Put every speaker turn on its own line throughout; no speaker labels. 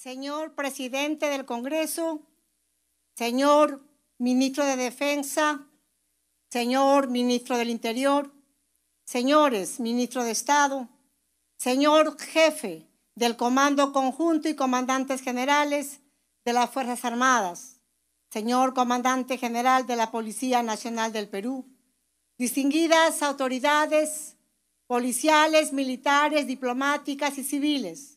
señor presidente del Congreso, señor ministro de Defensa, señor ministro del Interior, señores ministro de Estado, señor jefe del Comando Conjunto y comandantes generales de las Fuerzas Armadas, señor comandante general de la Policía Nacional del Perú, distinguidas autoridades policiales, militares, diplomáticas y civiles,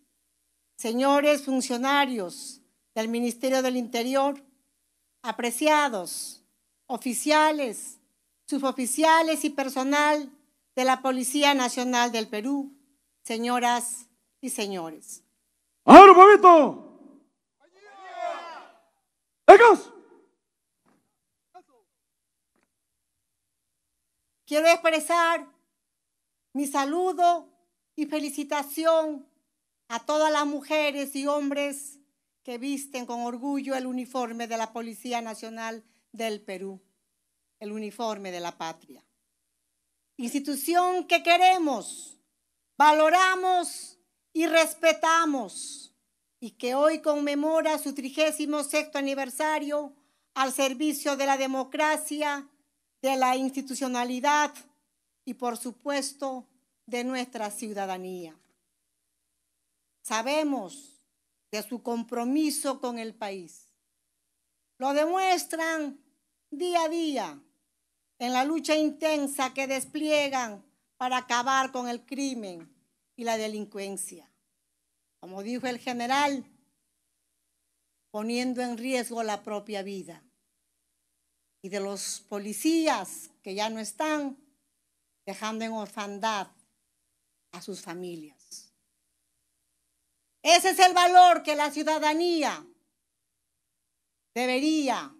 señores funcionarios del Ministerio del Interior, apreciados, oficiales, suboficiales y personal de la Policía Nacional del Perú, señoras y señores. ¡Ahora un momento! Quiero expresar mi saludo y felicitación a todas las mujeres y hombres que visten con orgullo el uniforme de la Policía Nacional del Perú, el uniforme de la patria. Institución que queremos, valoramos y respetamos y que hoy conmemora su 36 aniversario al servicio de la democracia, de la institucionalidad y por supuesto de nuestra ciudadanía. Sabemos de su compromiso con el país. Lo demuestran día a día en la lucha intensa que despliegan para acabar con el crimen y la delincuencia. Como dijo el general, poniendo en riesgo la propia vida. Y de los policías que ya no están, dejando en orfandad a sus familias. Ese es el valor que la ciudadanía debería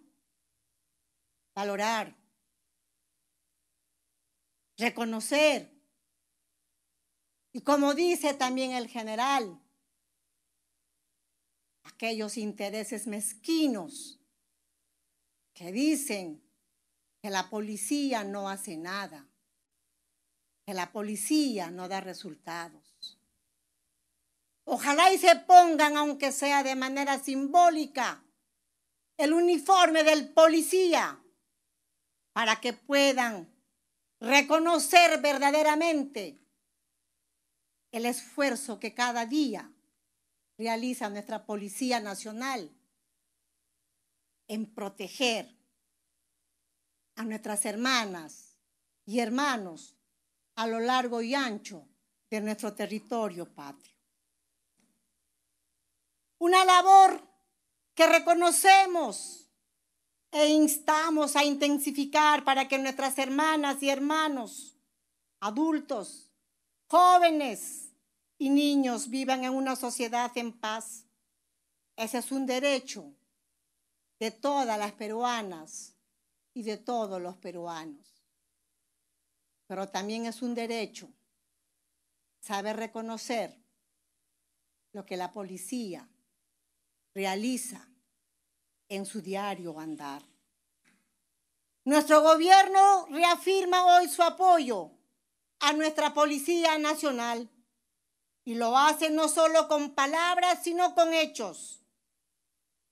valorar, reconocer. Y como dice también el general, aquellos intereses mezquinos que dicen que la policía no hace nada, que la policía no da resultados. Ojalá y se pongan, aunque sea de manera simbólica, el uniforme del policía para que puedan reconocer verdaderamente el esfuerzo que cada día realiza nuestra Policía Nacional en proteger a nuestras hermanas y hermanos a lo largo y ancho de nuestro territorio patrio una labor que reconocemos e instamos a intensificar para que nuestras hermanas y hermanos, adultos, jóvenes y niños vivan en una sociedad en paz. Ese es un derecho de todas las peruanas y de todos los peruanos. Pero también es un derecho saber reconocer lo que la policía realiza en su diario andar. Nuestro gobierno reafirma hoy su apoyo a nuestra Policía Nacional y lo hace no solo con palabras, sino con hechos,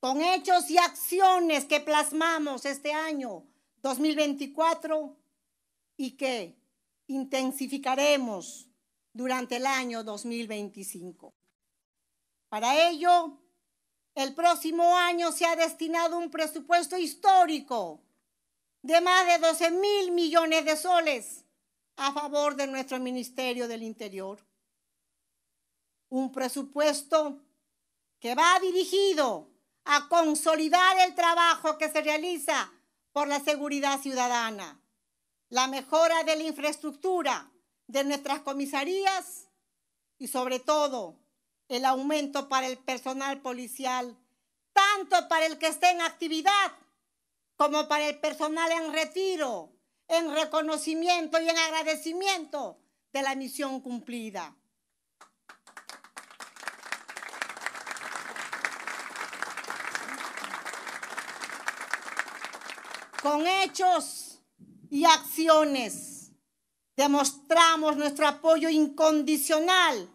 con hechos y acciones que plasmamos este año 2024 y que intensificaremos durante el año 2025. Para ello, el próximo año se ha destinado un presupuesto histórico de más de 12 mil millones de soles a favor de nuestro Ministerio del Interior. Un presupuesto que va dirigido a consolidar el trabajo que se realiza por la seguridad ciudadana, la mejora de la infraestructura de nuestras comisarías y sobre todo el aumento para el personal policial, tanto para el que esté en actividad como para el personal en retiro, en reconocimiento y en agradecimiento de la misión cumplida. Con hechos y acciones demostramos nuestro apoyo incondicional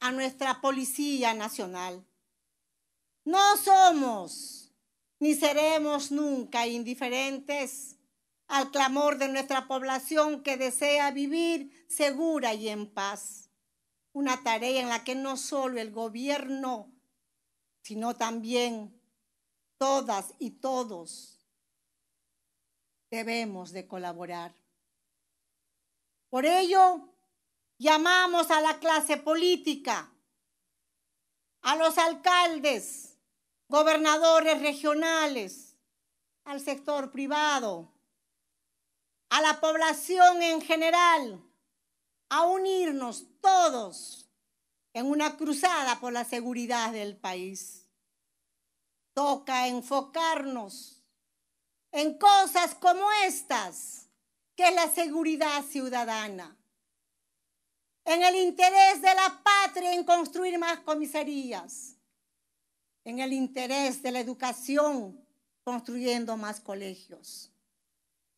a nuestra Policía Nacional. No somos ni seremos nunca indiferentes al clamor de nuestra población que desea vivir segura y en paz. Una tarea en la que no solo el gobierno, sino también todas y todos debemos de colaborar. Por ello, Llamamos a la clase política, a los alcaldes, gobernadores regionales, al sector privado, a la población en general, a unirnos todos en una cruzada por la seguridad del país. Toca enfocarnos en cosas como estas, que es la seguridad ciudadana en el interés de la patria en construir más comisarías, en el interés de la educación construyendo más colegios,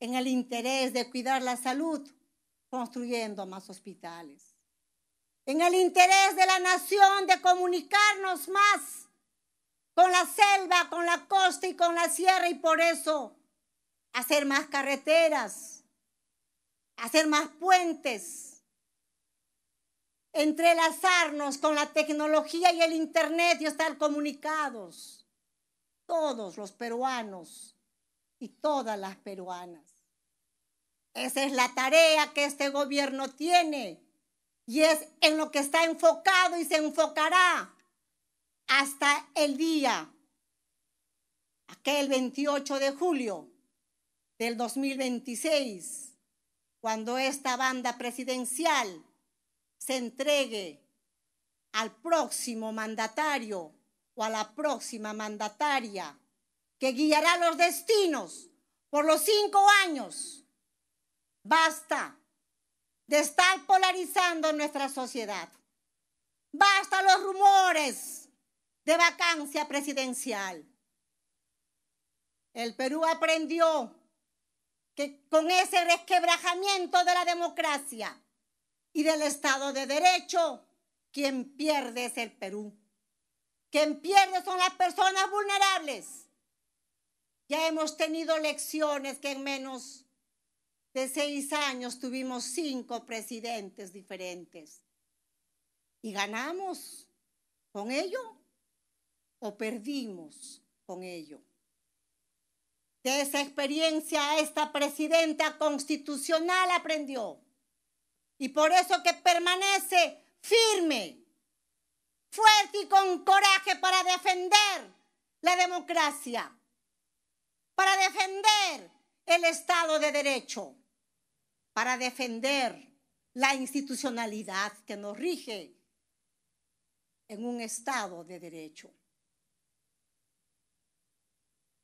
en el interés de cuidar la salud construyendo más hospitales, en el interés de la nación de comunicarnos más con la selva, con la costa y con la sierra y por eso hacer más carreteras, hacer más puentes entrelazarnos con la tecnología y el Internet y estar comunicados. Todos los peruanos y todas las peruanas. Esa es la tarea que este gobierno tiene y es en lo que está enfocado y se enfocará hasta el día, aquel 28 de julio del 2026, cuando esta banda presidencial se entregue al próximo mandatario o a la próxima mandataria que guiará los destinos por los cinco años. Basta de estar polarizando nuestra sociedad. Basta los rumores de vacancia presidencial. El Perú aprendió que con ese resquebrajamiento de la democracia y del Estado de Derecho. Quien pierde es el Perú. Quien pierde son las personas vulnerables. Ya hemos tenido lecciones que en menos de seis años tuvimos cinco presidentes diferentes. Y ganamos con ello o perdimos con ello. De esa experiencia esta presidenta constitucional aprendió y por eso que permanece firme, fuerte y con coraje para defender la democracia, para defender el Estado de Derecho, para defender la institucionalidad que nos rige en un Estado de Derecho.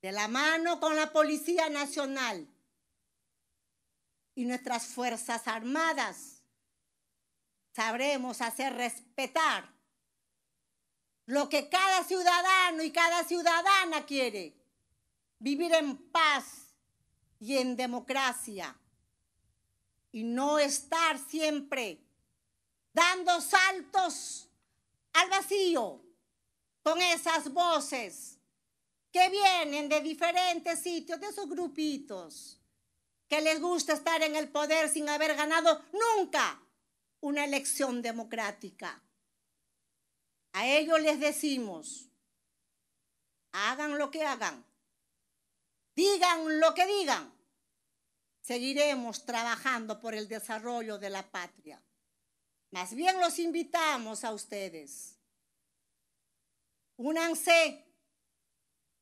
De la mano con la Policía Nacional y nuestras Fuerzas Armadas sabremos hacer respetar lo que cada ciudadano y cada ciudadana quiere, vivir en paz y en democracia y no estar siempre dando saltos al vacío con esas voces que vienen de diferentes sitios, de esos grupitos, que les gusta estar en el poder sin haber ganado nunca una elección democrática. A ellos les decimos, hagan lo que hagan, digan lo que digan, seguiremos trabajando por el desarrollo de la patria. Más bien los invitamos a ustedes. Únanse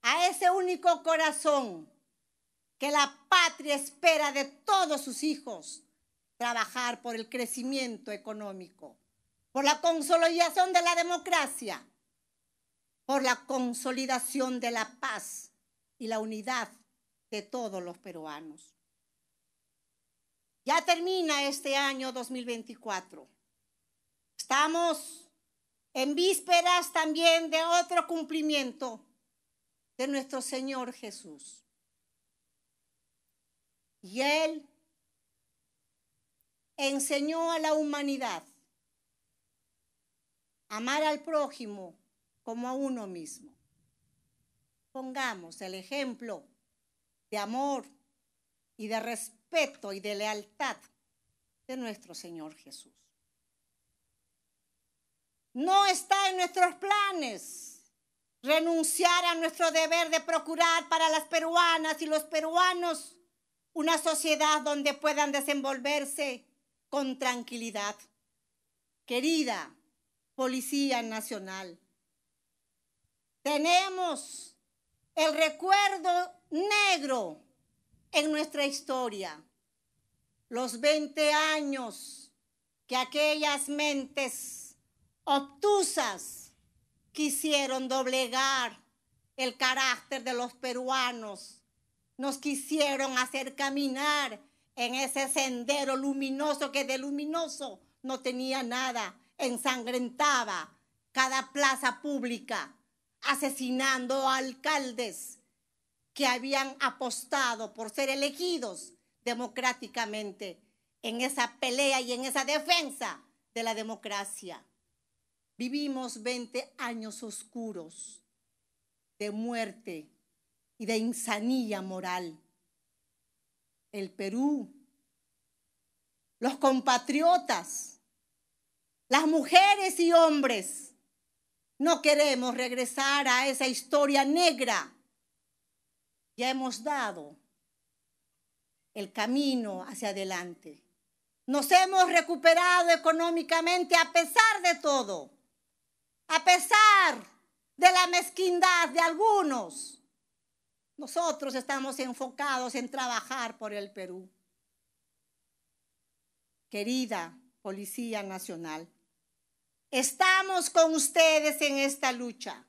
a ese único corazón que la patria espera de todos sus hijos trabajar por el crecimiento económico, por la consolidación de la democracia, por la consolidación de la paz y la unidad de todos los peruanos. Ya termina este año 2024. Estamos en vísperas también de otro cumplimiento de nuestro Señor Jesús. Y Él enseñó a la humanidad amar al prójimo como a uno mismo. Pongamos el ejemplo de amor y de respeto y de lealtad de nuestro Señor Jesús. No está en nuestros planes renunciar a nuestro deber de procurar para las peruanas y los peruanos una sociedad donde puedan desenvolverse con tranquilidad. Querida Policía Nacional, tenemos el recuerdo negro en nuestra historia, los 20 años que aquellas mentes obtusas quisieron doblegar el carácter de los peruanos, nos quisieron hacer caminar en ese sendero luminoso que de luminoso no tenía nada, ensangrentaba cada plaza pública, asesinando a alcaldes que habían apostado por ser elegidos democráticamente en esa pelea y en esa defensa de la democracia. Vivimos 20 años oscuros de muerte y de insanía moral el Perú, los compatriotas, las mujeres y hombres. No queremos regresar a esa historia negra. Ya hemos dado el camino hacia adelante. Nos hemos recuperado económicamente a pesar de todo, a pesar de la mezquindad de algunos nosotros estamos enfocados en trabajar por el Perú. Querida Policía Nacional, estamos con ustedes en esta lucha.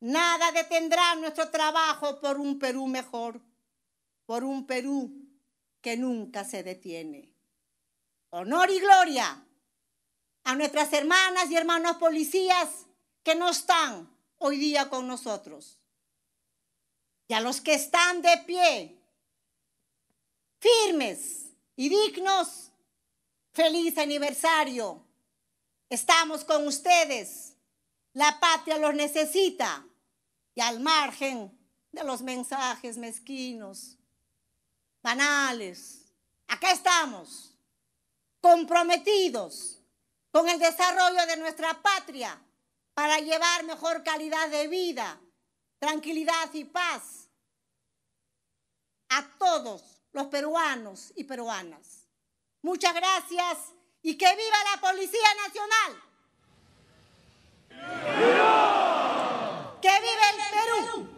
Nada detendrá nuestro trabajo por un Perú mejor, por un Perú que nunca se detiene. Honor y gloria a nuestras hermanas y hermanos policías que no están hoy día con nosotros y a los que están de pie, firmes y dignos, feliz aniversario. Estamos con ustedes. La patria los necesita y al margen de los mensajes mezquinos, banales. Acá estamos, comprometidos con el desarrollo de nuestra patria para llevar mejor calidad de vida tranquilidad y paz a todos los peruanos y peruanas. Muchas gracias y que viva la Policía Nacional. ¡Viva! ¡Que viva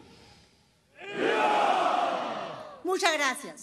el Perú! Muchas gracias.